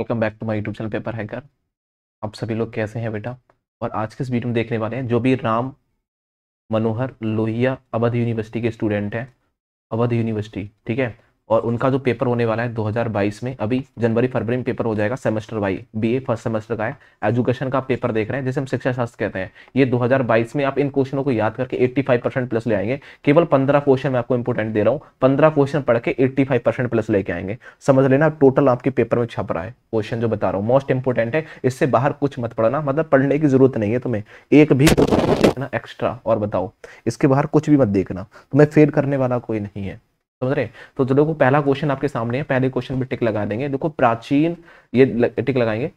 welcome back to my YouTube channel Paper Hacker आप सभी लोग कैसे हैं बेटा और आज के इस वीडियो में देखने वाले हैं जो भी राम मनोहर लोहिया अवध यूनिवर्सिटी के स्टूडेंट हैं अवध यूनिवर्सिटी ठीक है और उनका जो पेपर होने वाला है 2022 में अभी जनवरी फरवरी में पेपर हो जाएगा semester wise BA first semester का है एजुकेशन का पेपर देख रहे हैं जैसे हम शिक्षा शास्त्र कहते हैं ये 2022 में आप इन क्वेश्चनों को याद करके 85 परसेंट प्लस ले आएंगे केवल 15 क्वेश्चन मैं आपको इंपोर्टेंट दे रहा हूँ पंद्रह क्वेश्चन पढ़ के एट्टी परसेंट प्लस लेके आएंगे समझ लेना टोटल आपके पेपर में छप रहा है क्वेश्चन जो बता रहा हूँ मोस्ट इंपोर्टेंट है इससे बाहर कुछ मत पढ़ना मतलब पढ़ने की जरूरत नहीं है तुम्हें एक भी देखना एक्स्ट्रा और बताओ इसके बाहर कुछ भी मत देखना तुम्हें फेल करने वाला कोई नहीं है समझ रहे तो देखो पहला क्वेश्चन आपके सामने है पहले क्वेश्चन भी टिक लगा देंगे देखो प्राचीन ये टिक लगाएंगे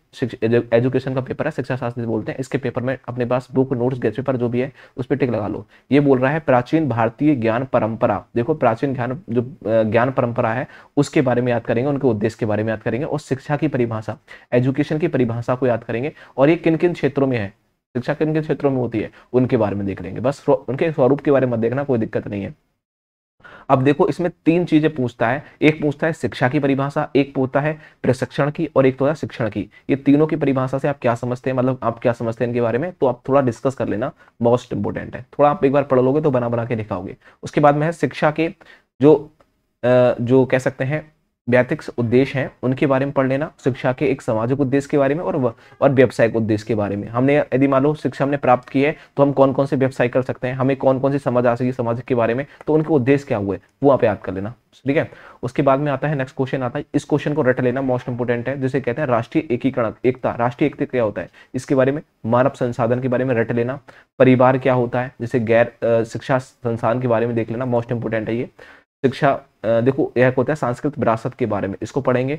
एजुकेशन का पेपर है शिक्षा शास्त्र बोलते हैं इसके पेपर में अपने पास बुक नोट्स गेस्ट पेपर जो भी है उस पर टिक लगा लो ये बोल रहा है प्राचीन भारतीय ज्ञान परंपरा देखो प्राचीन ज्ञान जो ज्ञान परंपरा है उसके बारे में याद करेंगे उनके उद्देश्य के बारे में याद करेंगे और शिक्षा की परिभाषा एजुकेशन की परिभाषा को याद करेंगे और ये किन किन क्षेत्रों में है शिक्षा किन किन क्षेत्रों में होती है उनके बारे में देख लेंगे बस उनके स्वरूप के बारे में देखना कोई दिक्कत नहीं है अब देखो इसमें तीन चीजें पूछता है एक पूछता है शिक्षा की परिभाषा एक पूछता है प्रशिक्षण की और एक तो है शिक्षण की ये तीनों की परिभाषा से आप क्या समझते हैं मतलब आप क्या समझते हैं इनके बारे में तो आप थोड़ा डिस्कस कर लेना मोस्ट इंपोर्टेंट है थोड़ा आप एक बार पढ़ लोगे तो बना बना के दिखाओगे उसके बाद में है शिक्षा के जो जो कह सकते हैं व्यातिक उद्देश्य हैं उनके बारे में पढ़ लेना शिक्षा के एक सामाजिक उद्देश्य के बारे में और और व्यावसायिक उद्देश्य के बारे में हमने यदि मान लो शिक्षा हमने प्राप्त की है तो हम कौन कौन से व्यवसाय कर सकते हैं हमें कौन कौन सी समझ आ सकी समाज के बारे में तो उनके उद्देश्य क्या हुए वो आप याद कर लेना ठीक है उसके बाद में आता है नेक्स्ट क्वेश्चन आता है इस क्वेश्चन को रट लेना मोस्ट इंपोर्टेंट है जिसे कहते हैं राष्ट्रीय एकीकरण एकता राष्ट्रीय एकता क्या होता है इसके बारे में मानव संसाधन के बारे में रट लेना परिवार क्या होता है जैसे गैर शिक्षा संस्थान के बारे में देख लेना मोस्ट इंपोर्टेंट है ये शिक्षा देखो यह होता है सांस्कृत विरासत के बारे में इसको पढ़ेंगे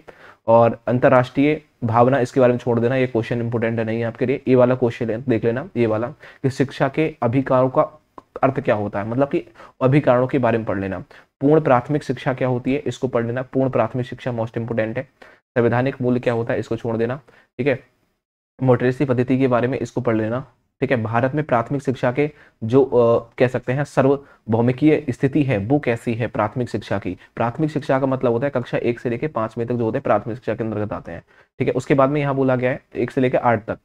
और अंतर्राष्ट्रीय भावना इसके बारे में छोड़ देना ये क्वेश्चन इंपोर्टेंट नहीं है आपके लिए ये वाला क्वेश्चन देख लेना ये वाला कि शिक्षा के अधिकारों का अर्थ क्या होता है मतलब कि अभिकारणों के बारे में पढ़ लेना पूर्ण प्राथमिक शिक्षा क्या होती है इसको पढ़ लेना पूर्ण प्राथमिक शिक्षा मोस्ट इंपोर्टेंट है संवैधानिक मूल्य क्या होता है इसको छोड़ देना ठीक है मोटरेसी पद्धति के बारे में इसको पढ़ लेना ठीक है भारत में प्राथमिक शिक्षा के जो आ, कह सकते हैं सर्वभौमिकीय स्थिति है वो कैसी है प्राथमिक शिक्षा की प्राथमिक शिक्षा का मतलब होता है कक्षा एक से लेकर पांचवी तक जो होते हैं प्राथमिक शिक्षा के अंतर्गत आते हैं ठीक है उसके बाद में यहाँ बोला गया है एक से लेकर आठ तक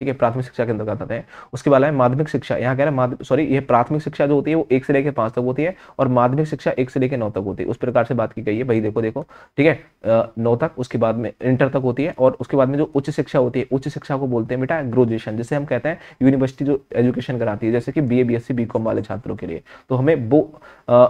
ठीक है प्राथमिक शिक्षा के अंतर्गत आते हैं उसके बाद है माध्यमिक शिक्षा यहाँ कह रहे हैं सॉरी ये प्राथमिक शिक्षा जो होती है वो एक से लेकर पांच तक होती है और माध्यमिक शिक्षा एक से लेकर नौ तक होती है उस प्रकार से बात की गई है भाई देखो देखो ठीक है नौ तक उसके बाद में इंटर तक होती है और उसके बाद में जो उच्च शिक्षा होती है उच्च शिक्षा को बोलते हैं बेटा ग्रेजुएशन जैसे हम कहते हैं यूनिवर्सिटी जो एजुकेशन कराती है जैसे कि B A B S C B com वाले छात्रों के लिए तो हमें वो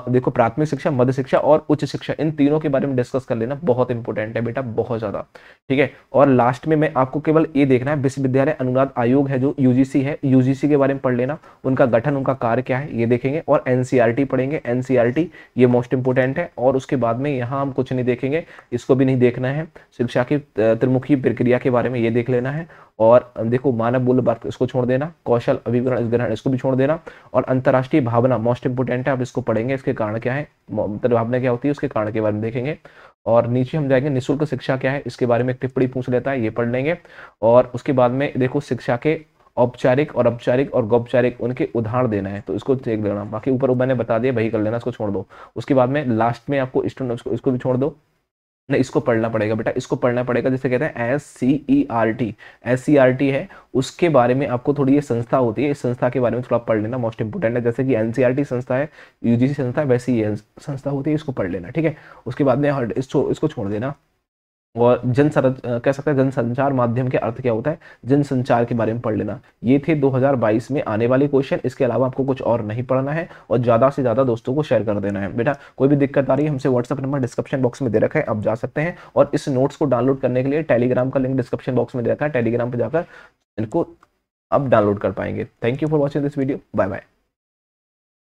देखो प्राथमिक शिक्षा मध्य शिक्षा और उच्च शिक्षा इन तीनों के बारे में डिस्कस कर लेना बहुत इंपॉर्टेंट है बेटा बहुत ज़्यादा ठीक है और लास्ट में मैं आपको केवल ये देखना है विश्वविद्यालय अनुदान आयोग है जो यूजीसी है यूजीसी के बारे में पढ़ लेना उनका गठन उनका कार्य क्या है ये देखेंगे और एनसीईआरटी e पढ़ेंगे एनसीईआरटी e ये मोस्ट इंपोर्टेंट है और उसके बाद में यहाँ हम कुछ नहीं देखेंगे इसको भी नहीं देखना है शिक्षा की त्रिमुखी प्रक्रिया के बारे में ये देख लेना है और देखो मानव मूल्य बात इसको छोड़ देना कौशल अभिग्रहण ग्रहण इसको भी छोड़ देना और अंतर्राष्ट्रीय भावना मोस्ट इंपोर्टेंट है आप इसको पढ़ेंगे इसके कारण क्या है भावना क्या होती है उसके कारण के बारे में देखेंगे और नीचे हम जाएंगे निशुल्क शिक्षा क्या है इसके बारे में एक टिप्पणी पूछ लेता है ये पढ़ लेंगे और उसके बाद में देखो शिक्षा के औपचारिक और औपचारिक और गौपचारिक उनके उदाहरण देना है तो इसको देख लेना बाकी ऊपर मैंने बता दिया वही कर लेना इसको छोड़ दो उसके बाद में लास्ट में आपको स्टूडेंट इसको, इसको भी छोड़ दो नहीं इसको पढ़ना पड़ेगा बेटा इसको पढ़ना पड़ेगा जैसे कहते हैं S C E R T S C R T है उसके बारे में आपको थोड़ी ये संस्था होती है इस संस्था के बारे में थोड़ा पढ़ लेना मोस्ट इंपोर्टेंट है जैसे कि एन सी आर टी संस्था है यू जी सी संस्था है वैसी ये संस्था होती है इसको पढ़ लेना ठीक है उसके बाद में इसको छोड़ देना और जन कह सकते हैं जनसंचार माध्यम के अर्थ क्या होता है जनसंचार के बारे में पढ़ लेना ये थे 2022 में आने वाले क्वेश्चन इसके अलावा आपको कुछ और नहीं पढ़ना है और ज़्यादा से ज़्यादा दोस्तों को शेयर कर देना है बेटा कोई भी दिक्कत आ रही है हमसे व्हाट्सअप नंबर डिस्क्रिप्शन बॉक्स में दे रखा है आप जा सकते हैं और इस नोट्स को डाउनलोड करने के लिए टेलीग्राम का लिंक डिस्क्रिप्शन बॉक्स में दे रखा है टेलीग्राम पर जाकर इनको आप डाउनलोड कर पाएंगे thank you for watching this video bye bye